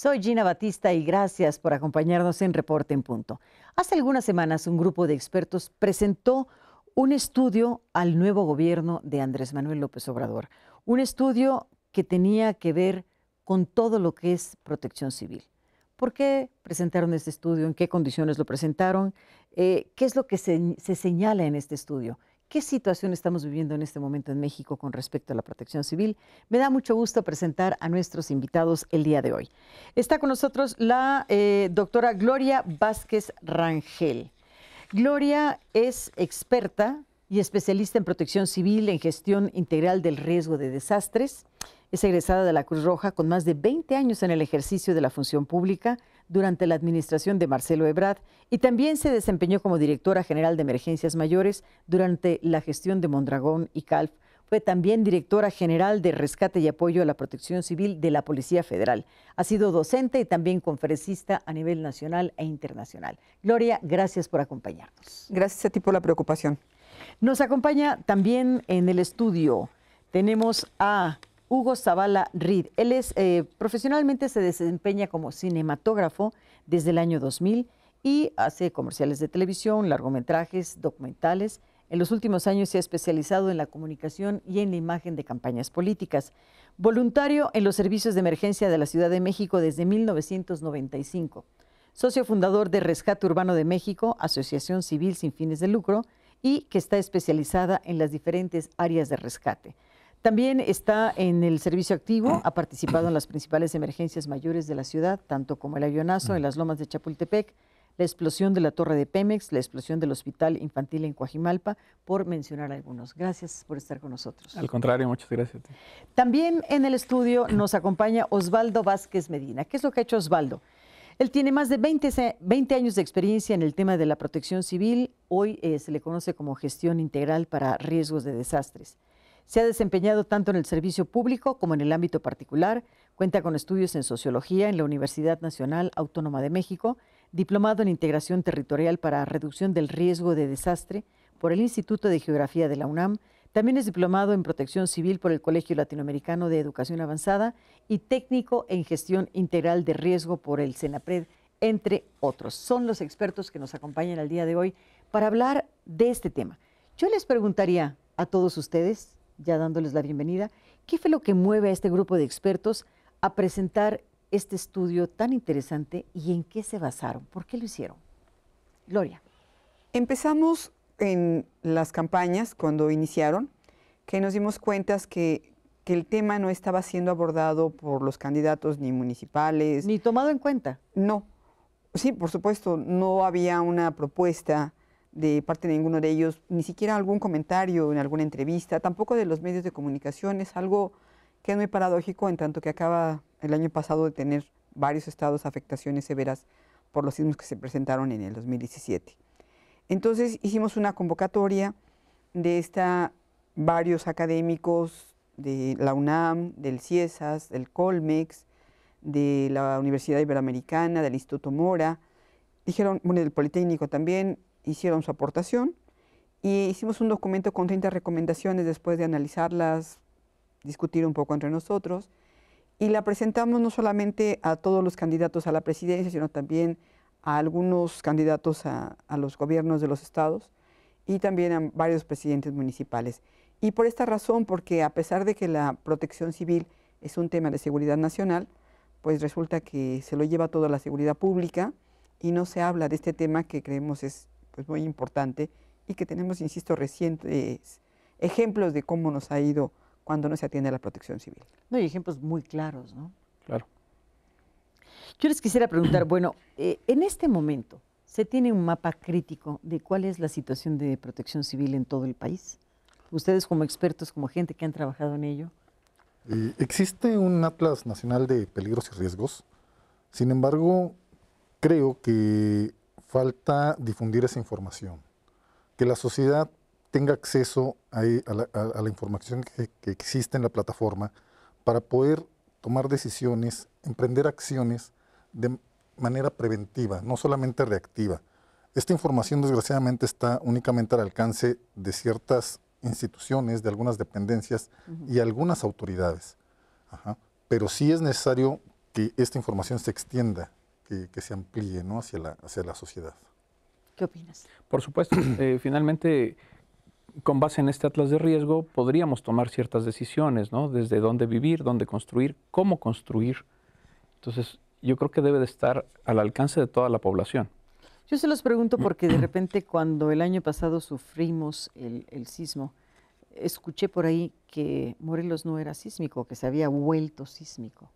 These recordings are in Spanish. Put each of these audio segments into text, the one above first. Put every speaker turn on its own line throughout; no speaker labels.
Soy Gina Batista y gracias por acompañarnos en Reporte en Punto. Hace algunas semanas un grupo de expertos presentó un estudio al nuevo gobierno de Andrés Manuel López Obrador, un estudio que tenía que ver con todo lo que es protección civil. ¿Por qué presentaron este estudio? ¿En qué condiciones lo presentaron? Eh, ¿Qué es lo que se señala en este estudio? qué situación estamos viviendo en este momento en México con respecto a la protección civil. Me da mucho gusto presentar a nuestros invitados el día de hoy. Está con nosotros la eh, doctora Gloria Vázquez Rangel. Gloria es experta y especialista en protección civil, en gestión integral del riesgo de desastres. Es egresada de la Cruz Roja con más de 20 años en el ejercicio de la función pública durante la administración de Marcelo Ebrard y también se desempeñó como directora general de emergencias mayores durante la gestión de Mondragón y Calf. Fue también directora general de Rescate y Apoyo a la Protección Civil de la Policía Federal. Ha sido docente y también conferencista a nivel nacional e internacional. Gloria, gracias por acompañarnos.
Gracias a ti por la preocupación.
Nos acompaña también en el estudio. Tenemos a Hugo Zavala Reed. Él es, eh, profesionalmente se desempeña como cinematógrafo desde el año 2000 y hace comerciales de televisión, largometrajes, documentales. En los últimos años se ha especializado en la comunicación y en la imagen de campañas políticas. Voluntario en los servicios de emergencia de la Ciudad de México desde 1995. Socio fundador de Rescate Urbano de México, Asociación Civil sin fines de lucro, y que está especializada en las diferentes áreas de rescate. También está en el servicio activo, ah. ha participado en las principales emergencias mayores de la ciudad, tanto como el avionazo en ah. las lomas de Chapultepec, la explosión de la torre de Pemex, la explosión del hospital infantil en Coajimalpa, por mencionar algunos. Gracias por estar con nosotros. Al
contrario, muchas gracias.
También en el estudio nos acompaña Osvaldo Vázquez Medina. ¿Qué es lo que ha hecho Osvaldo? Él tiene más de 20, años de experiencia en el tema de la protección civil. Hoy eh, se le conoce como gestión integral para riesgos de desastres. Se ha desempeñado tanto en el servicio público como en el ámbito particular. Cuenta con estudios en sociología en la Universidad Nacional Autónoma de México, diplomado en integración territorial para reducción del riesgo de desastre por el Instituto de Geografía de la UNAM. También es diplomado en protección civil por el Colegio Latinoamericano de Educación Avanzada y técnico en gestión integral de riesgo por el CENAPRED, entre otros. Son los expertos que nos acompañan al día de hoy para hablar de este tema. Yo les preguntaría a todos ustedes, ya dándoles la bienvenida. ¿Qué fue lo que mueve a este grupo de expertos a presentar este estudio tan interesante y en
qué se basaron? ¿Por qué lo hicieron? Gloria. Empezamos en las campañas cuando iniciaron, que nos dimos cuenta que, que el tema no estaba siendo abordado por los candidatos ni municipales. Ni tomado en cuenta. No. Sí, por supuesto, no había una propuesta de parte de ninguno de ellos, ni siquiera algún comentario en alguna entrevista, tampoco de los medios de comunicación, es algo que es muy paradójico en tanto que acaba el año pasado de tener varios estados afectaciones severas por los sismos que se presentaron en el 2017. Entonces hicimos una convocatoria de esta, varios académicos de la UNAM, del CIESAS, del COLMEX, de la Universidad Iberoamericana, del Instituto Mora, dijeron, bueno, del Politécnico también, hicieron su aportación y e hicimos un documento con 30 recomendaciones después de analizarlas, discutir un poco entre nosotros y la presentamos no solamente a todos los candidatos a la presidencia, sino también a algunos candidatos a, a los gobiernos de los estados y también a varios presidentes municipales. Y por esta razón, porque a pesar de que la protección civil es un tema de seguridad nacional, pues resulta que se lo lleva toda la seguridad pública y no se habla de este tema que creemos es es pues, muy importante y que tenemos, insisto, recientes ejemplos de cómo nos ha ido cuando no se atiende a la protección civil.
No, hay ejemplos muy claros, ¿no?
Claro. Yo les quisiera preguntar, bueno,
eh, en este momento, ¿se tiene un mapa crítico de cuál es la situación de protección civil en todo el país? Ustedes como expertos, como gente que han trabajado en ello.
Eh, existe un Atlas Nacional de Peligros y Riesgos. Sin embargo, creo que falta difundir esa información, que la sociedad tenga acceso a, e, la, información que, existe en la plataforma para poder tomar decisiones, emprender acciones de manera preventiva, no solamente reactiva. Esta información desgraciadamente está únicamente al alcance de ciertas instituciones, de algunas dependencias y algunas autoridades. Pero sí es necesario que esta información se extienda que, se amplíe ¿no? hacia, la, hacia la sociedad.
¿Qué opinas? Por supuesto, eh, finalmente, con base en este atlas de riesgo, podríamos tomar ciertas decisiones, ¿no? Desde dónde vivir, dónde construir, cómo construir. Entonces, yo creo que debe de estar al alcance de toda la población.
Yo se los pregunto porque de repente cuando el año pasado sufrimos el sismo, escuché por ahí que Morelos no era sísmico, que se había vuelto sísmico.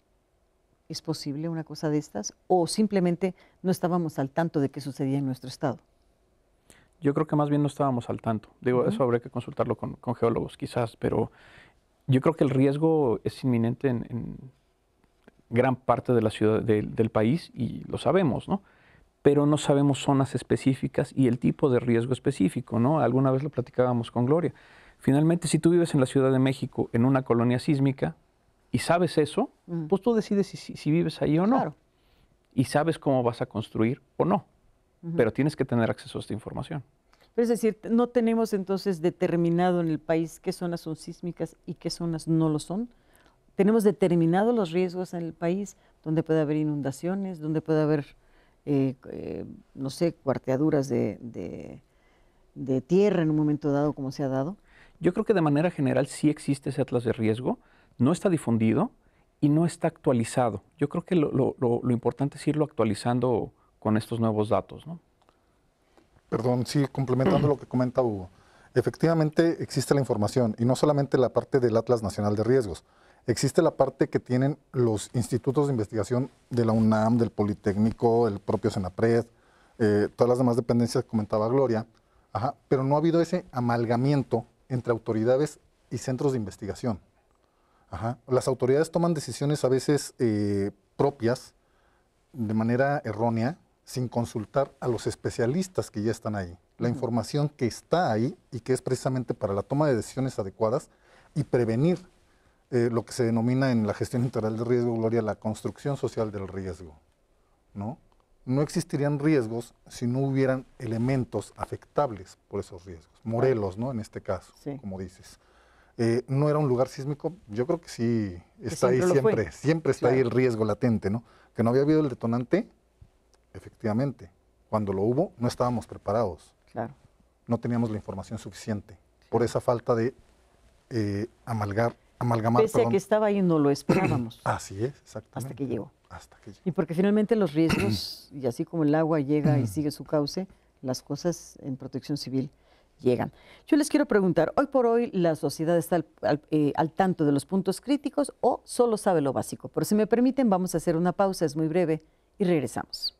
¿Es posible una cosa de estas? ¿O simplemente no estábamos al tanto de qué sucedía en nuestro estado?
Yo creo que más bien no estábamos al tanto. Digo, eso habría que consultarlo con, geólogos quizás, pero yo creo que el riesgo es inminente en, gran parte de la ciudad, del país y lo sabemos, ¿no? Pero no sabemos zonas específicas y el tipo de riesgo específico, ¿no? Alguna vez lo platicábamos con Gloria. Finalmente, si tú vives en la Ciudad de México, en una colonia sísmica, y sabes eso, mm. pues tú decides si, vives ahí o no. Claro. Y sabes cómo vas a construir o no. Pero tienes que tener acceso a esta información.
Pero es decir, no tenemos entonces determinado en el país qué zonas son sísmicas y qué zonas no lo son. Tenemos determinados los riesgos en el país, donde puede haber inundaciones, donde puede haber, eh, eh, no sé, cuarteaduras de, de, tierra en un momento dado, como se ha dado.
Yo creo que de manera general sí existe ese atlas de riesgo no está difundido y no está actualizado. Yo creo que lo, importante es irlo actualizando con estos nuevos datos. ¿no?
Perdón, sí, complementando lo que comenta Hugo. Efectivamente existe la información y no solamente la parte del Atlas Nacional de Riesgos. Existe la parte que tienen los institutos de investigación de la UNAM, del Politécnico, el propio Senapred, eh, todas las demás dependencias que comentaba Gloria, pero no ha habido ese amalgamiento entre autoridades y centros de investigación. Las autoridades toman decisiones a veces eh, propias, de manera errónea, sin consultar a los especialistas que ya están ahí. La información que está ahí y que es precisamente para la toma de decisiones adecuadas y prevenir eh, lo que se denomina en la gestión integral del riesgo, Gloria, la construcción social del riesgo. ¿no? no existirían riesgos si no hubieran elementos afectables por esos riesgos, morelos, ¿no? En este caso, como dices. Eh, no era un lugar sísmico, yo creo que sí está ahí siempre, siempre está ahí el riesgo latente, ¿no? Que no había habido el detonante, efectivamente, cuando lo hubo no estábamos preparados, claro. no teníamos la información suficiente por esa falta de eh, amalgar, amalgamar. Pese a que
estaba ahí no
lo esperábamos. Así es, exactamente. Hasta que llegó. Hasta que llegó. Y
porque finalmente los riesgos, y así como el agua llega y sigue su cauce, las cosas en protección civil llegan. Yo les quiero preguntar, hoy por hoy la sociedad está al, eh, tanto de los puntos críticos o solo sabe lo básico, pero si me permiten vamos a hacer una pausa, es muy breve, y regresamos.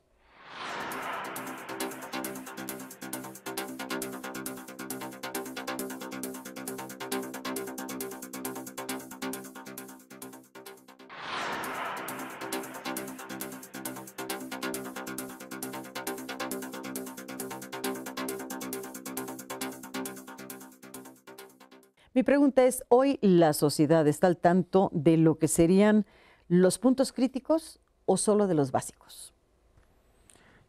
pregunta es, ¿hoy la sociedad está al tanto de lo que serían los puntos críticos o solo de los básicos?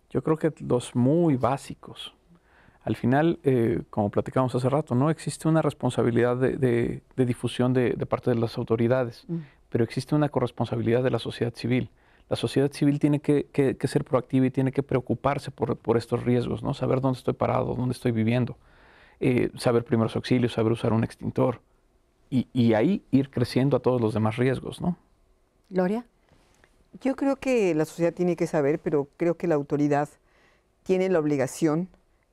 Yo creo que los muy básicos. Al final, eh, como platicamos hace rato, no existe una responsabilidad de, difusión de, parte de las autoridades, mm. pero existe una corresponsabilidad de la sociedad civil. La sociedad civil tiene que, ser proactiva y tiene que preocuparse por, por, estos riesgos, ¿no? saber dónde estoy parado, dónde estoy viviendo eh, saber primeros auxilios, saber usar un extintor y, ahí ir creciendo a todos los demás riesgos, ¿no?
Gloria. Yo creo que la sociedad tiene que saber, pero creo que la autoridad tiene la obligación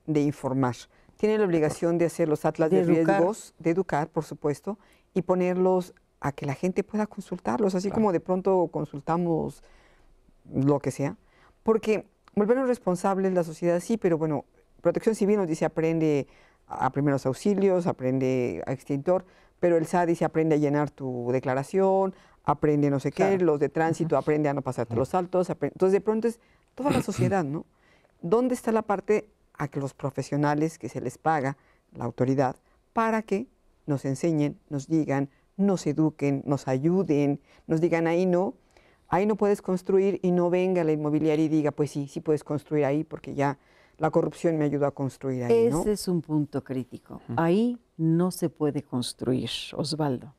de informar, tiene la obligación de hacer los atlas de, riesgos, de educar, por supuesto, y ponerlos a que la gente pueda consultarlos, así como de pronto consultamos lo que sea. Porque volvernos responsables la sociedad sí, pero bueno, Protección Civil nos dice aprende a primeros auxilios, aprende a extintor, pero el SADI dice aprende a llenar tu declaración, aprende no sé qué, los de tránsito aprende a no pasarte los saltos. Entonces, de pronto es toda la sociedad, ¿no? ¿Dónde está la parte a que los profesionales que se les paga la autoridad para que nos enseñen, nos digan, nos eduquen, nos ayuden, nos digan ahí no, ahí no puedes construir y no venga la inmobiliaria y diga, pues sí, sí puedes construir ahí porque ya la corrupción me ayuda a construir ahí. Ese
es un punto crítico.
Ahí no se puede construir, Osvaldo.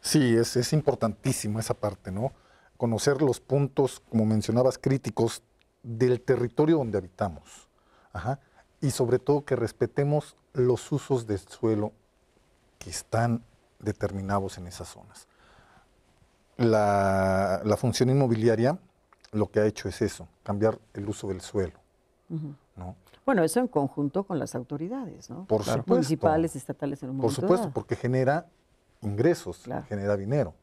Sí, es, es importantísimo esa parte, ¿no? Conocer los puntos, como mencionabas, críticos del territorio donde habitamos. Y sobre todo que respetemos los usos del suelo que están determinados en esas zonas. La, función inmobiliaria lo que ha hecho es eso, cambiar el uso del suelo.
Bueno, eso en conjunto con las autoridades, ¿no? Por supuesto. estatales en un Por supuesto,
porque genera ingresos, genera dinero.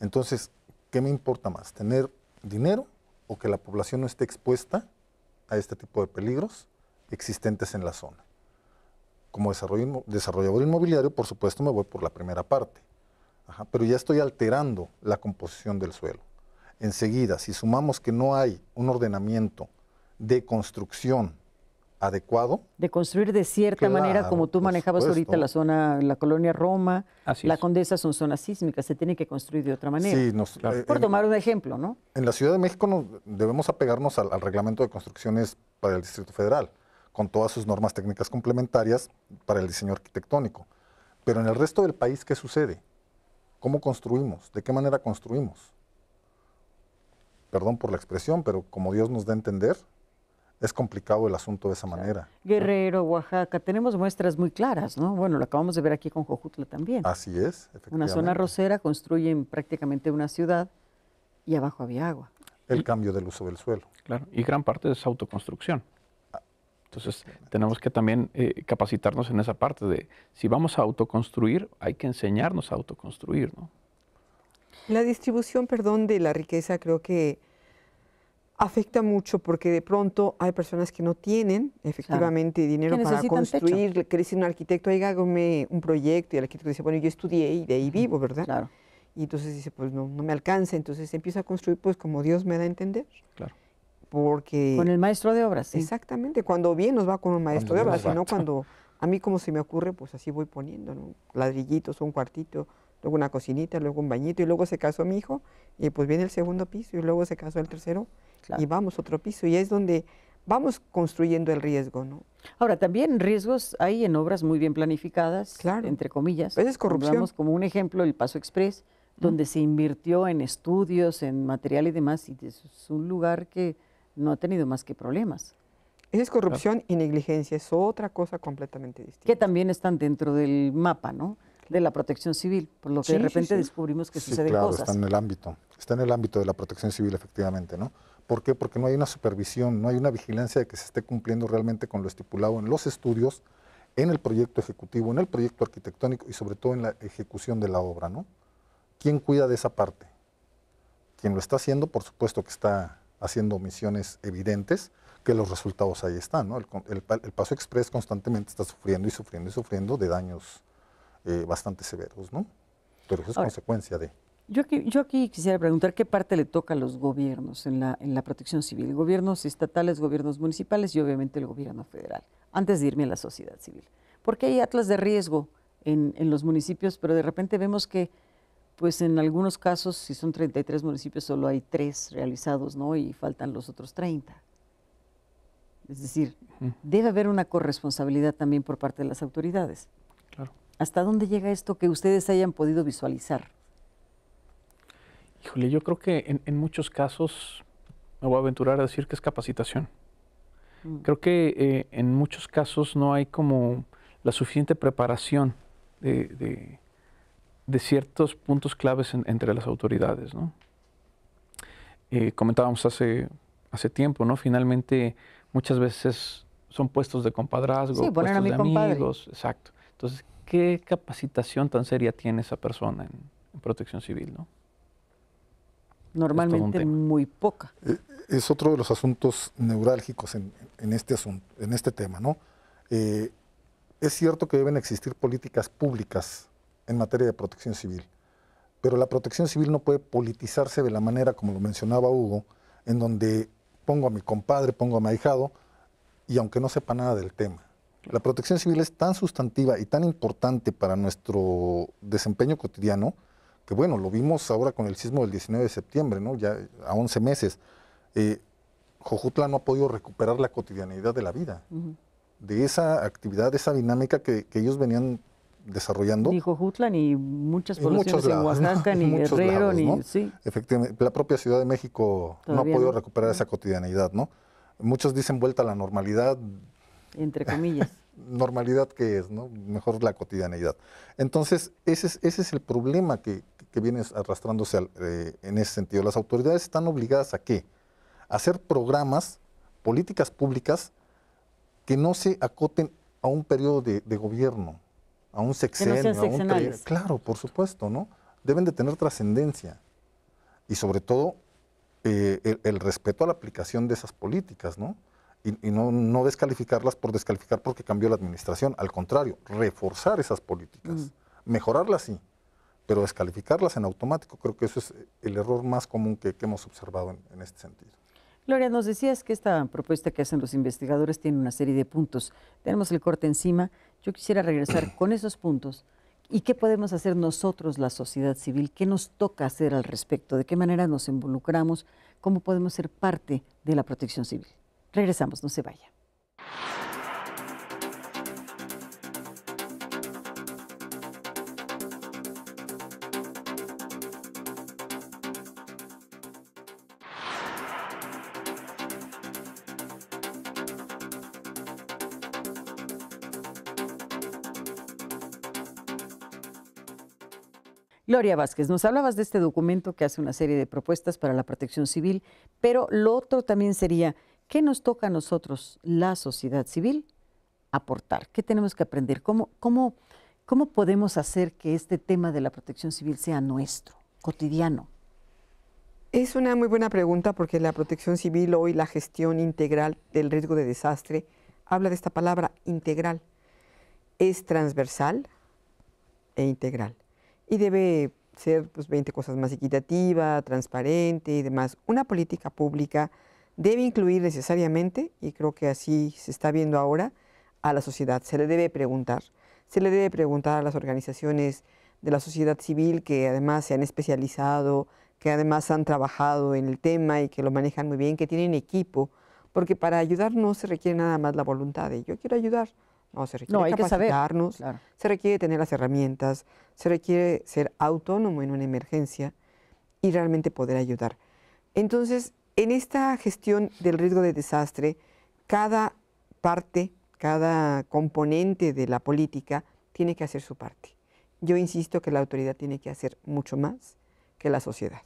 Entonces, ¿qué me importa más? ¿Tener dinero o que la población no esté expuesta a este tipo de peligros existentes en la zona? Como desarrollador inmobiliario, por supuesto, me voy por la primera parte. pero ya estoy alterando la composición del suelo. Enseguida, si sumamos que no hay un ordenamiento de construcción adecuado. De construir de cierta manera, como tú manejabas ahorita la
zona, la colonia Roma, Así la Condesa son zonas sísmicas, se tiene que construir de otra manera.
Eh, por tomar
un ejemplo, ¿no?
En la Ciudad de México debemos apegarnos al, al, reglamento de construcciones para el Distrito Federal, con todas sus normas técnicas complementarias para el diseño arquitectónico. Pero en el resto del país, ¿qué sucede? ¿Cómo construimos? ¿De qué manera construimos? Perdón por la expresión, pero como Dios nos da a entender, es complicado el asunto de esa manera.
Guerrero, Oaxaca, tenemos muestras muy claras, ¿no? Bueno, lo acabamos de ver aquí con Jojutla también. Así
es, efectivamente. Una zona
rosera, construyen prácticamente una ciudad y abajo había agua.
El cambio del uso del suelo. Claro, y
gran parte es autoconstrucción. Ah, Entonces, tenemos que también eh, capacitarnos en esa parte de si vamos a autoconstruir, hay que enseñarnos a autoconstruir, ¿no?
La distribución, perdón, de la riqueza creo que afecta mucho porque de pronto hay personas que no tienen efectivamente dinero para construir, quiere decir un arquitecto, hágame un proyecto y el arquitecto dice, bueno, yo estudié y de ahí vivo, ¿verdad? Claro. Y entonces dice, pues no, no me alcanza, entonces empieza a construir pues como Dios me da a entender. Claro. Porque... Con el maestro de obras, Exactamente, cuando bien nos va con un maestro de obras, sino cuando a mí como se me ocurre, pues así voy poniendo, ladrillitos Ladrillitos, un cuartito, luego una cocinita, luego un bañito y luego se casó mi hijo y pues viene el segundo piso y luego se casó el tercero y vamos otro piso y es donde vamos construyendo el riesgo, ¿no? Ahora, también riesgos hay en obras
muy bien planificadas, entre comillas. Pues es corrupción. como un ejemplo el Paso Express, donde se invirtió en estudios, en material y demás, y es un lugar que no ha tenido más que problemas. Esa es corrupción y negligencia, es otra cosa completamente distinta. Que también están dentro del mapa, ¿no? de la protección civil, por lo que de repente descubrimos que suceden claro, cosas. Está en
el ámbito, está en el ámbito de la protección civil, efectivamente, ¿no? ¿Por qué? Porque no hay una supervisión, no hay una vigilancia de que se esté cumpliendo realmente con lo estipulado en los estudios, en el proyecto ejecutivo, en el proyecto arquitectónico y sobre todo en la ejecución de la obra, ¿no? ¿Quién cuida de esa parte? Quien lo está haciendo, por supuesto que está haciendo misiones evidentes, que los resultados ahí están, ¿no? El, el paso express constantemente está sufriendo y sufriendo y sufriendo de daños eh, bastante severos, ¿no? Pero eso es consecuencia de...
Yo aquí, quisiera preguntar qué parte le toca a los gobiernos en la, protección civil, gobiernos estatales, gobiernos municipales y obviamente el gobierno federal, antes de irme a la sociedad civil. Porque hay atlas de riesgo en, los municipios, pero de repente vemos que pues en algunos casos, si son 33 municipios, solo hay tres realizados, ¿no? Y faltan los otros 30. Es decir, debe haber una corresponsabilidad también por parte de las autoridades. ¿Hasta dónde llega esto que ustedes hayan podido visualizar?
Híjole, yo creo que en, muchos casos me voy a aventurar a decir que es capacitación. Mm. Creo que eh, en muchos casos no hay como la suficiente preparación de, ciertos puntos claves entre las autoridades. Eh, comentábamos hace, hace tiempo, ¿no? Finalmente, muchas veces son puestos de compadrazgo, puestos de amigos. Exacto. Entonces, ¿qué capacitación tan seria tiene esa persona en, protección civil? ¿no?
Normalmente muy poca.
Eh, eh, es otro de los asuntos neurálgicos en, este, en este tema, ¿no? Eh, es cierto que deben existir políticas públicas en materia de protección civil, pero la protección civil no puede politizarse de la manera, como lo mencionaba Hugo, en donde pongo a mi compadre, pongo a mi ahijado, y aunque no sepa nada del tema. La protección civil es tan sustantiva y tan importante para nuestro desempeño cotidiano que, bueno, lo vimos ahora con el sismo del 19 de septiembre, ¿no? Ya a 11 meses. Eh, Jojutla no ha podido recuperar la cotidianidad de la vida, de esa actividad, de esa dinámica que, ellos venían desarrollando. Ni
Jojutla, ni muchas poblaciones en, ni ni...
Efectivamente, la propia Ciudad de México no ha podido recuperar esa cotidianidad, ¿no? Muchos dicen vuelta a la normalidad, entre comillas. Normalidad que es, ¿no? Mejor la cotidianeidad. Entonces, ese es, ese es el problema que, viene arrastrándose eh, en ese sentido. Las autoridades están obligadas a qué? A hacer programas, políticas públicas que no se acoten a un periodo de, gobierno, a un sexenio, a un periodo. Claro, por supuesto, ¿no? Deben de tener trascendencia y sobre todo eh, el, respeto a la aplicación de esas políticas, ¿no? y, no, no, descalificarlas por descalificar porque cambió la administración, al contrario, reforzar esas políticas, mejorarlas sí, pero descalificarlas en automático, creo que eso es el error más común que, hemos observado en este sentido.
Gloria, nos decías que esta propuesta que hacen los investigadores tiene una serie de puntos. Tenemos el corte encima. Yo quisiera regresar con esos puntos. ¿Y qué podemos hacer nosotros, la sociedad civil? ¿Qué nos toca hacer al respecto? ¿De qué manera nos involucramos? ¿Cómo podemos ser parte de la protección civil? Regresamos, no se vaya. Gloria Vázquez, nos hablabas de este documento que hace una serie de propuestas para la protección civil, pero lo otro también sería ¿Qué nos toca a nosotros, la sociedad civil, aportar? ¿Qué tenemos que aprender? ¿Cómo, cómo, cómo podemos hacer que este tema de la protección civil sea nuestro,
cotidiano? Es una muy buena pregunta porque la protección civil hoy, la gestión integral del riesgo de desastre, habla de esta palabra integral. Es transversal e integral. Y debe ser pues, 20 cosas más equitativa, transparente y demás. Una política pública debe incluir necesariamente, y creo que así se está viendo ahora, a la sociedad. Se le debe preguntar. Se le debe preguntar a las organizaciones de la sociedad civil que además se han especializado, que además han trabajado en el tema y que lo manejan muy bien, que tienen equipo, porque para ayudar no se requiere nada más la voluntad de yo quiero ayudar. No, se requiere capacitarnos, se requiere tener las herramientas, se requiere ser autónomo en una emergencia y realmente poder ayudar. Entonces, en esta gestión del riesgo de desastre, cada parte, cada componente de la política tiene que hacer su parte. Yo insisto que la autoridad tiene que hacer mucho más que la sociedad.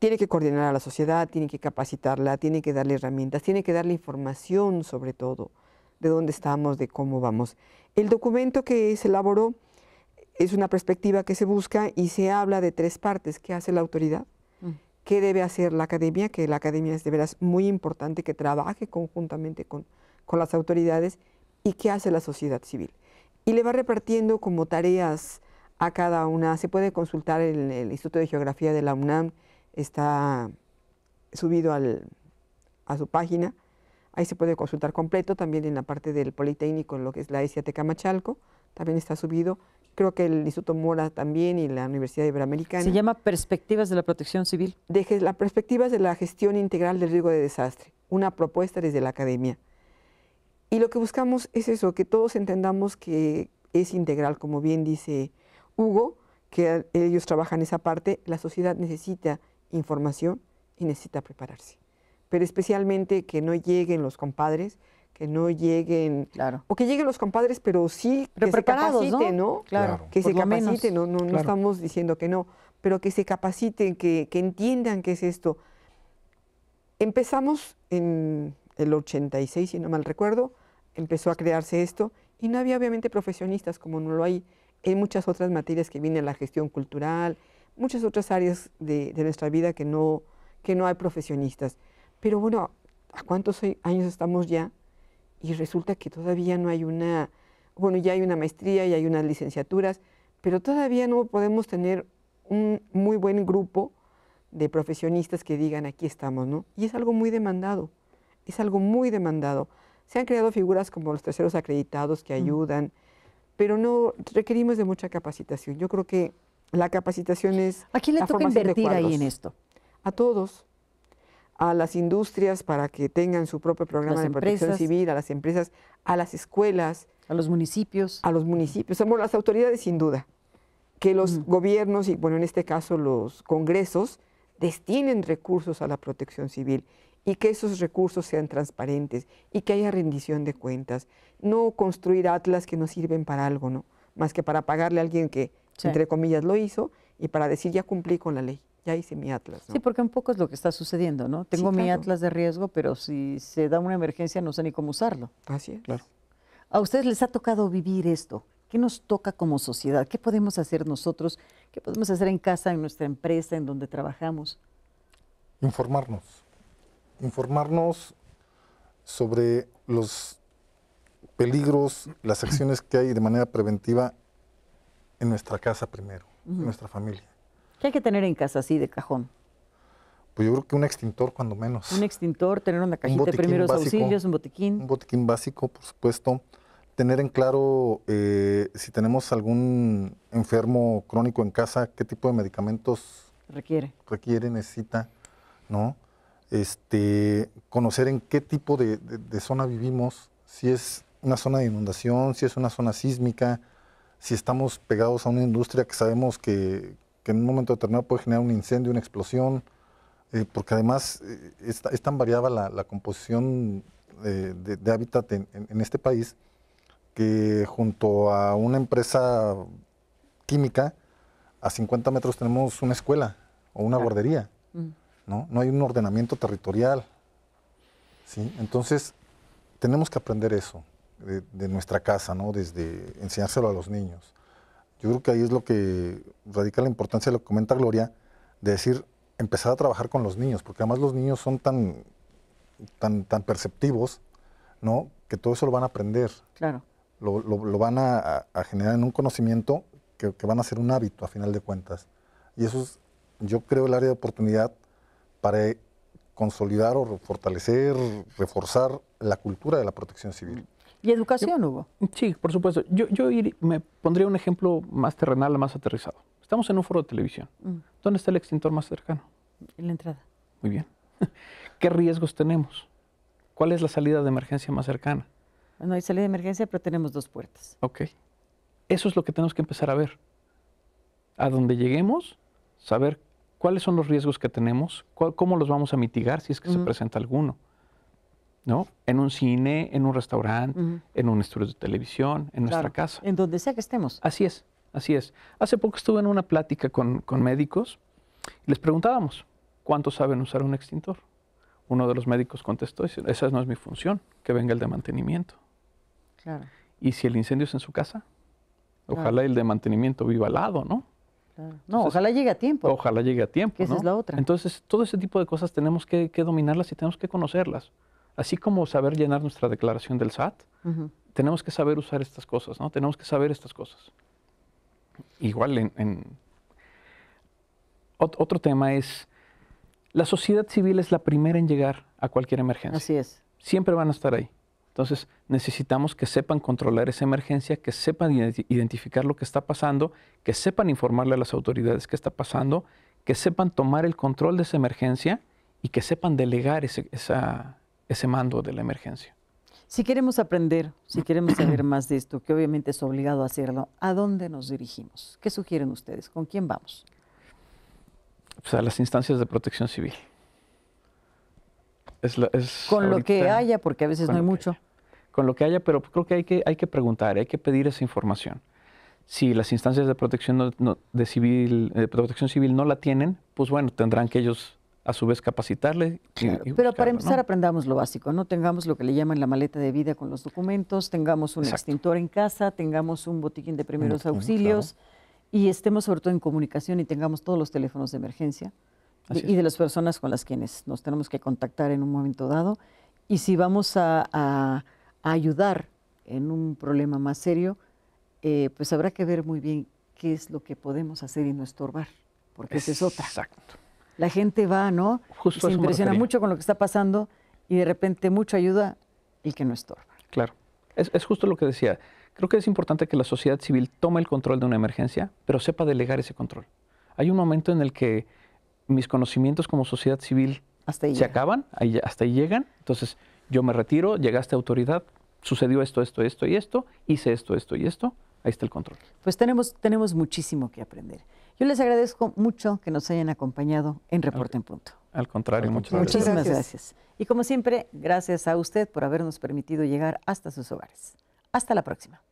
Tiene que coordinar a la sociedad, tiene que capacitarla, tiene que darle herramientas, tiene que darle información sobre todo de dónde estamos, de cómo vamos. El documento que se elaboró es una perspectiva que se busca y se habla de tres partes. ¿Qué hace la autoridad? Mm qué debe hacer la academia, que la academia es de veras muy importante que trabaje conjuntamente con, las autoridades y qué hace la sociedad civil. Y le va repartiendo como tareas a cada una. Se puede consultar en el Instituto de Geografía de la UNAM, está subido a su página. Ahí se puede consultar completo, también en la parte del Politécnico, en lo que es la ESIA Tecamachalco, también está subido creo que el Instituto Mora también y la Universidad Iberoamericana. Se llama Perspectivas de la Protección Civil. Deje las perspectivas de la gestión integral del riesgo de desastre, una propuesta desde la academia. Y lo que buscamos es eso, que todos entendamos que es integral, como bien dice Hugo, que ellos trabajan esa parte, la sociedad necesita información y necesita prepararse. Pero especialmente que no lleguen los compadres que no lleguen, claro. o que lleguen los compadres, pero sí que se capaciten, ¿no? Claro. Que se capaciten, no, no, estamos diciendo que no, pero que se capaciten, que, entiendan qué es esto. Empezamos en el 86, si no mal recuerdo, empezó a crearse esto y no había obviamente profesionistas como no lo hay en muchas otras materias que vienen la gestión cultural, muchas otras áreas de, de, nuestra vida que no, que no hay profesionistas. Pero bueno, ¿a cuántos años estamos ya y resulta que todavía no hay una, bueno, ya hay una maestría y hay unas licenciaturas, pero todavía no podemos tener un muy buen grupo de profesionistas que digan aquí estamos, ¿no? Y es algo muy demandado, es algo muy demandado. Se han creado figuras como los terceros acreditados que ayudan, pero no requerimos de mucha capacitación. Yo creo que la capacitación es... ¿A quién le toca invertir ahí en esto? A todos, a las industrias para que tengan su propio programa de protección civil, a las empresas, a las escuelas. A los municipios. A los municipios. Somos las autoridades, sin duda. Que los gobiernos, y bueno, en este caso los congresos, destinen recursos a la protección civil y que esos recursos sean transparentes y que haya rendición de cuentas. No construir atlas que no sirven para algo, ¿no? Más que para pagarle a alguien que, entre comillas, lo hizo y para decir ya cumplí con la ley ya hice mi atlas. ¿no? Sí, porque un poco es lo que está sucediendo, ¿no? Tengo mi atlas de riesgo, pero
si se da una emergencia no sé ni cómo usarlo. Así es. Claro. A ustedes les ha tocado vivir esto. ¿Qué nos toca como sociedad? ¿Qué podemos hacer nosotros? ¿Qué podemos hacer en casa, en nuestra empresa, en donde trabajamos?
Informarnos. Informarnos sobre los peligros, las acciones que hay de manera preventiva en nuestra casa primero, en nuestra familia.
¿Qué hay que tener en casa así de cajón?
Pues yo creo que un extintor cuando menos.
Un extintor, tener una cajita de primeros auxilios, un
botiquín. Un botiquín básico, por supuesto. Tener en claro eh, si tenemos algún enfermo crónico en casa, qué tipo de medicamentos requiere, requiere necesita, ¿no? Este, conocer en qué tipo de zona vivimos, si es una zona de inundación, si es una zona sísmica, si estamos pegados a una industria que sabemos que, que en un momento determinado puede generar un incendio, una explosión, eh, porque además eh, es, tan variada la, composición eh, de, hábitat en, este país que junto a una empresa química, a 50 metros tenemos una escuela o una guardería, mm. ¿no? No hay un ordenamiento territorial, ¿sí? Entonces, tenemos que aprender eso de, de nuestra casa, ¿no? Desde enseñárselo a los niños. Yo creo que ahí es lo que radica la importancia de lo que comenta Gloria, de decir, empezar a trabajar con los niños, porque además los niños son tan, tan, tan perceptivos, ¿no? Que todo eso lo van a aprender. Claro. Lo, van a, generar en un conocimiento que, que, van a ser un hábito a final de cuentas. Y eso es, yo creo, el área de oportunidad para e, consolidar o fortalecer, reforzar la cultura de la protección civil.
¿Y educación hubo? Sí, por supuesto. Yo, me pondría un ejemplo más terrenal, más aterrizado. Estamos en un foro de televisión. Mm. ¿Dónde está el extintor más cercano? En la entrada. Muy bien. ¿Qué riesgos tenemos? ¿Cuál es la salida de emergencia más cercana? No hay salida de emergencia, pero tenemos dos puertas. Ok. Eso es lo que tenemos que empezar a ver. A donde lleguemos, saber cuáles son los riesgos que tenemos, cómo los vamos a mitigar si es que se presenta alguno. ¿no? En un cine, en un restaurante, en un estudio de televisión, en nuestra casa. En donde sea que estemos. Así es, así es. Hace poco estuve en una plática con, con médicos y les preguntábamos, ¿cuántos saben usar un extintor? Uno de los médicos contestó, esa no es mi función, que venga el de mantenimiento. Claro. ¿Y si el incendio es en su casa? Ojalá el de mantenimiento viva al lado, ¿no?
No, ojalá llegue a tiempo.
Ojalá llegue a tiempo. esa es la otra. Entonces, todo ese tipo de cosas tenemos que dominarlas y tenemos que conocerlas. Así como saber llenar nuestra declaración del SAT, tenemos que saber usar estas cosas, ¿no? Tenemos que saber estas cosas. Igual en, otro tema es, la sociedad civil es la primera en llegar a cualquier emergencia. Así es. Siempre van a estar ahí. Entonces necesitamos que sepan controlar esa emergencia, que sepan identificar lo que está pasando, que sepan informarle a las autoridades qué está pasando, que sepan tomar el control de esa emergencia y que sepan delegar esa, ese mando de la emergencia.
Si queremos aprender, si queremos saber más de esto, que obviamente es obligado hacerlo, ¿a dónde nos dirigimos? ¿Qué sugieren ustedes? ¿Con quién vamos?
Pues a las instancias de protección civil. Es con lo que haya, porque a veces no hay mucho. Con lo que haya, pero creo que hay que, hay que preguntar, hay que pedir esa información. Si las instancias de protección, de, civil, de protección civil no la tienen, pues bueno, tendrán que ellos a su vez capacitarle.
pero para empezar aprendamos lo básico, ¿no? Tengamos lo que le llaman la maleta de vida con los documentos, tengamos un extintor en casa, tengamos un botiquín de primeros auxilios y estemos sobre todo en comunicación y tengamos todos los teléfonos de emergencia y de las personas con las quienes nos tenemos que contactar en un momento dado. Y si vamos a, ayudar en un problema más serio, eh, pues habrá que ver muy bien qué es lo que podemos hacer y no estorbar,
porque esa es otra. Exacto
la gente va, ¿no? se impresiona mucho con lo que está pasando y de repente mucho ayuda
y que no estorba. Claro, es, justo lo que decía. Creo que es importante que la sociedad civil tome el control de una emergencia, pero sepa delegar ese control. Hay un momento en el que mis conocimientos como sociedad civil se acaban, ahí, hasta ahí llegan. Entonces, yo me retiro, llegaste a autoridad, sucedió esto, esto, esto y esto, hice esto, esto y esto, ahí está el control.
Pues tenemos, tenemos muchísimo que aprender. Yo les agradezco mucho que nos hayan acompañado
en Reporte en Punto. Al contrario, muchas gracias. Muchísimas gracias.
Y como siempre, gracias a usted por habernos permitido llegar hasta sus hogares. Hasta la próxima.